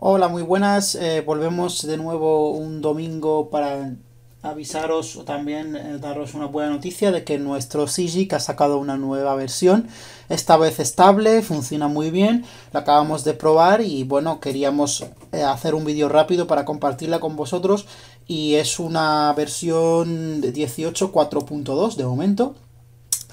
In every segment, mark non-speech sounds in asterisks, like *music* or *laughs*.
Hola, muy buenas. Eh, volvemos de nuevo un domingo para avisaros o también eh, daros una buena noticia de que nuestro SIGIC ha sacado una nueva versión, esta vez estable, funciona muy bien, la acabamos de probar y bueno, queríamos eh, hacer un vídeo rápido para compartirla con vosotros y es una versión 18.4.2 de momento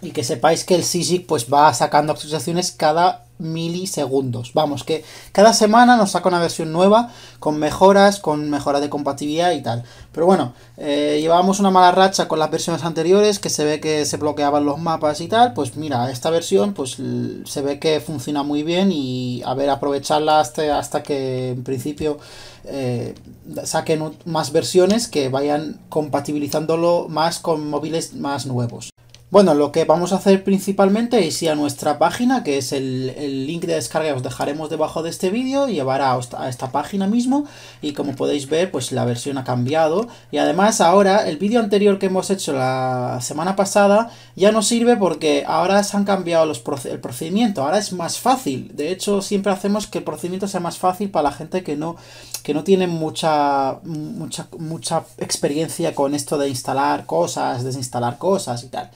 y que sepáis que el SIGIC pues va sacando actualizaciones cada milisegundos. Vamos, que cada semana nos saca una versión nueva con mejoras, con mejoras de compatibilidad y tal. Pero bueno, eh, llevábamos una mala racha con las versiones anteriores, que se ve que se bloqueaban los mapas y tal. Pues mira, esta versión pues se ve que funciona muy bien y a ver, aprovecharla hasta, hasta que en principio eh, saquen más versiones que vayan compatibilizándolo más con móviles más nuevos. Bueno, lo que vamos a hacer principalmente es ir a nuestra página, que es el, link de descarga que os dejaremos debajo de este vídeo, llevará a, a, esta página mismo, y como podéis ver, pues la versión ha cambiado, y además ahora, el vídeo anterior que hemos hecho la semana pasada, ya no sirve porque ahora se han cambiado los, el procedimiento, ahora es más fácil, de hecho siempre hacemos que el procedimiento sea más fácil para la gente que no, que no tiene mucha, mucha, mucha experiencia con esto de instalar cosas, desinstalar cosas y tal.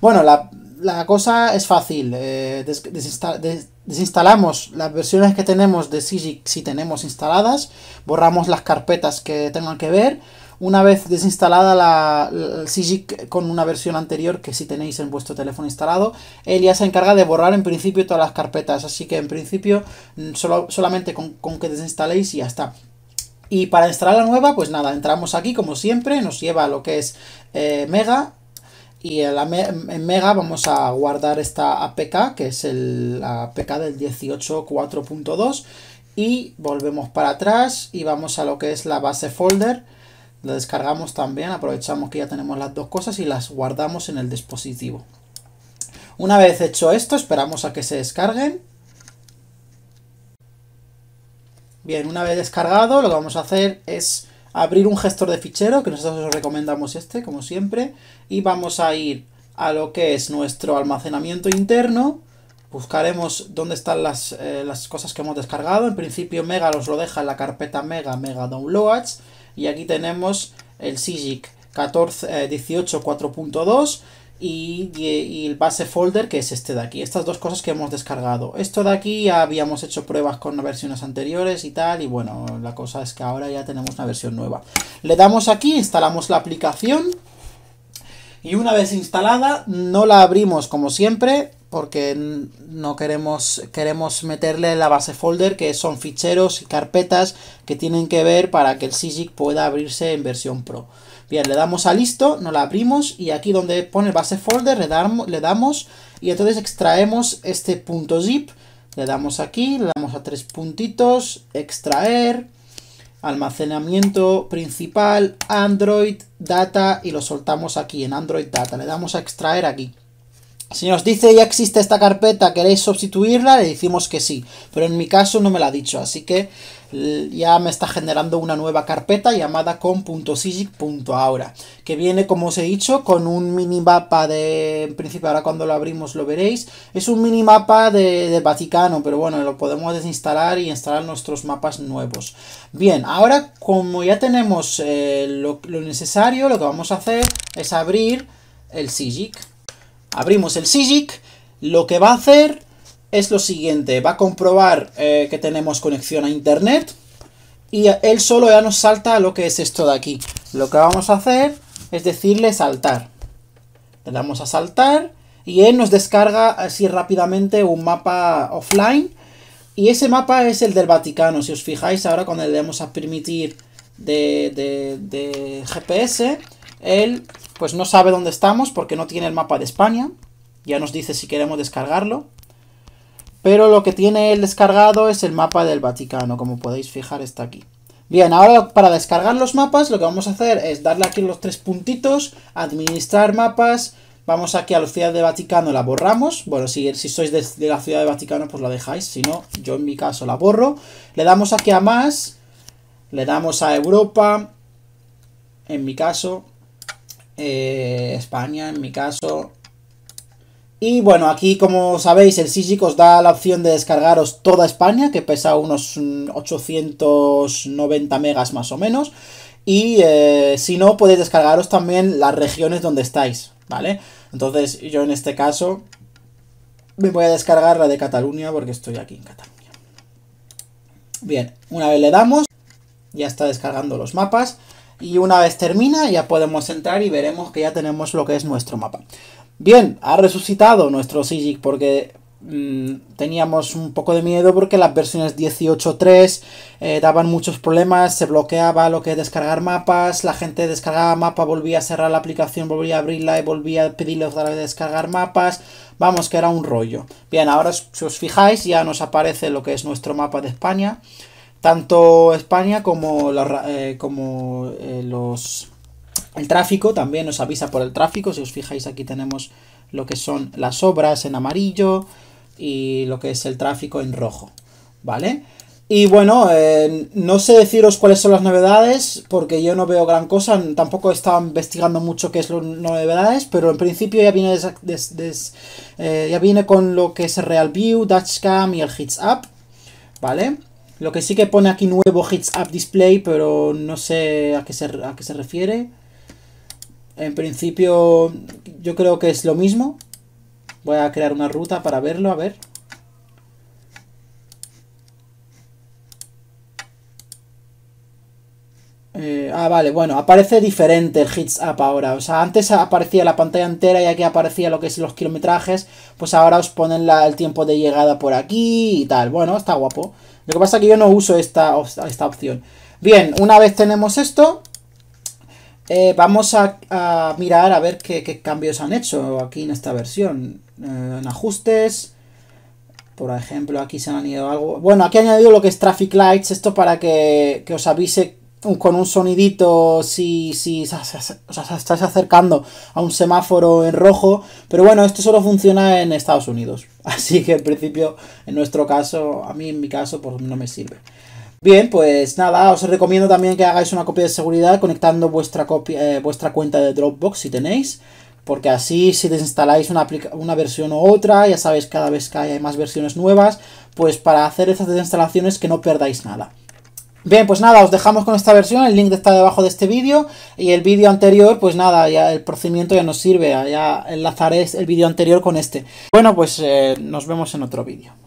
Bueno, la, cosa es fácil. Eh, desinstalamos las versiones que tenemos de Sigic si tenemos instaladas, borramos las carpetas que tengan que ver. Una vez desinstalada la, Sigic con una versión anterior que si tenéis en vuestro teléfono instalado, él ya se encarga de borrar en principio todas las carpetas. Así que en principio mm, solo, solamente con, que desinstaléis y ya está. Y para instalar la nueva, pues nada, entramos aquí como siempre, nos lleva a lo que es eh, Mega, y en, Mega vamos a guardar esta APK, que es el, la APK del 18.4.2 y volvemos para atrás y vamos a lo que es la base folder. Lo descargamos también, aprovechamos que ya tenemos las dos cosas y las guardamos en el dispositivo. Una vez hecho esto, esperamos a que se descarguen. Bien, una vez descargado, lo que vamos a hacer es abrir un gestor de fichero, que nosotros os recomendamos este, como siempre, y vamos a ir a lo que es nuestro almacenamiento interno, buscaremos dónde están las, eh, cosas que hemos descargado, en principio Mega nos lo deja en la carpeta Mega, Mega Downloads, y aquí tenemos el SIGIC 14, 4.2, y, el base folder que es este de aquí. Estas dos cosas que hemos descargado. Esto de aquí ya habíamos hecho pruebas con versiones anteriores y tal. Y bueno, la cosa es que ahora ya tenemos una versión nueva. Le damos aquí, instalamos la aplicación. Y una vez instalada, no la abrimos como siempre, porque no queremos, queremos meterle la base folder, que son ficheros y carpetas que tienen que ver para que el SIGIC pueda abrirse en versión Pro. Bien, le damos a listo, nos la abrimos y aquí donde pone base folder le damos, le damos y entonces extraemos este punto zip. Le damos aquí, le damos a tres puntitos, extraer, almacenamiento principal, Android, data y lo soltamos aquí en Android data. Le damos a extraer aquí. Si nos dice ya existe esta carpeta, ¿queréis sustituirla? Le decimos que sí, pero en mi caso no me la ha dicho, así que ya me está generando una nueva carpeta llamada com.sigic.aura que viene como os he dicho con un mini mapa de en principio ahora cuando lo abrimos lo veréis es un minimapa de, de Vaticano pero bueno lo podemos desinstalar y instalar nuestros mapas nuevos bien ahora como ya tenemos eh, lo, lo necesario lo que vamos a hacer es abrir el Sigic abrimos el Sigic lo que va a hacer es lo siguiente, va a comprobar eh, que tenemos conexión a internet y él solo ya nos salta lo que es esto de aquí. Lo que vamos a hacer es decirle saltar. Le damos a saltar y él nos descarga así rápidamente un mapa offline. Y ese mapa es el del Vaticano. Si os fijáis ahora cuando le damos a permitir de, de GPS, él pues no sabe dónde estamos porque no tiene el mapa de España. Ya nos dice si queremos descargarlo. Pero lo que tiene el descargado es el mapa del Vaticano, como podéis fijar está aquí. Bien, ahora para descargar los mapas lo que vamos a hacer es darle aquí los tres puntitos, administrar mapas, vamos aquí a la ciudad de Vaticano, la borramos, bueno, si, sois de, la ciudad de Vaticano pues la dejáis, si no, yo en mi caso la borro, le damos aquí a más, le damos a Europa, en mi caso, eh, España, en mi caso, y bueno, aquí como sabéis el SIGIC os da la opción de descargaros toda España, que pesa unos 890 mm, megas más o menos. Y eh, si no, podéis descargaros también las regiones donde estáis, ¿vale? Entonces yo en este caso me voy a descargar la de Cataluña porque estoy aquí en Cataluña. Bien, una vez le damos, ya está descargando los mapas. Y una vez termina ya podemos entrar y veremos que ya tenemos lo que es nuestro mapa. Bien, ha resucitado nuestro Sigic porque mm, teníamos un poco de miedo porque las versiones 18.3 eh, daban muchos problemas, se bloqueaba lo que es descargar mapas, la gente descargaba mapa, volvía a cerrar la aplicación, volvía a abrirla y volvía a pedirle otra descargar mapas. Vamos, que era un rollo. Bien, ahora si os fijáis ya nos aparece lo que es nuestro mapa de España. Tanto España como, eh, eh, los el tráfico también nos avisa por el tráfico. Si os fijáis aquí tenemos lo que son las obras en amarillo y lo que es el tráfico en rojo. ¿Vale? Y bueno, eh, no sé deciros cuáles son las novedades, porque yo no veo gran cosa, tampoco he estado investigando mucho qué es las novedades, pero en principio ya viene, eh, ya viene con lo que es Real View, Dashcam y el Hits Up, ¿vale? Lo que sí que pone aquí nuevo Hits Up Display, pero no sé a qué a qué se refiere. En principio yo creo que es lo mismo. Voy a crear una ruta para verlo, a ver. Eh, ah, vale, bueno, aparece diferente el Hits App ahora. O sea, antes aparecía la pantalla entera y aquí aparecía lo que son los kilometrajes. Pues ahora os ponen el tiempo de llegada por aquí y tal. Bueno, está guapo. Lo que pasa es que yo no uso esta, esta opción. Bien, una vez tenemos esto, eh, vamos a, mirar a ver qué, cambios han hecho aquí en esta versión. Eh, en ajustes, por ejemplo, aquí se han añadido algo. Bueno, aquí he añadido lo que es Traffic Lights, esto para que, que os avise con un sonidito si, si os estáis acercando a un semáforo en rojo. Pero bueno, esto solo funciona en Estados Unidos. *laughs* Así que en principio, en nuestro caso, a mí en mi caso, pues no me sirve. Bien, pues nada, os recomiendo también que hagáis una copia de seguridad conectando vuestra, copia, eh, vuestra cuenta de Dropbox si tenéis, porque así si desinstaláis una, una versión u otra, ya sabéis cada vez que hay más versiones nuevas, pues para hacer esas desinstalaciones que no perdáis nada. Bien, pues nada, os dejamos con esta versión, el link está debajo de este vídeo y el vídeo anterior, pues nada, ya el procedimiento ya nos sirve, ya enlazaré el vídeo anterior con este. Bueno, pues eh, nos vemos en otro vídeo.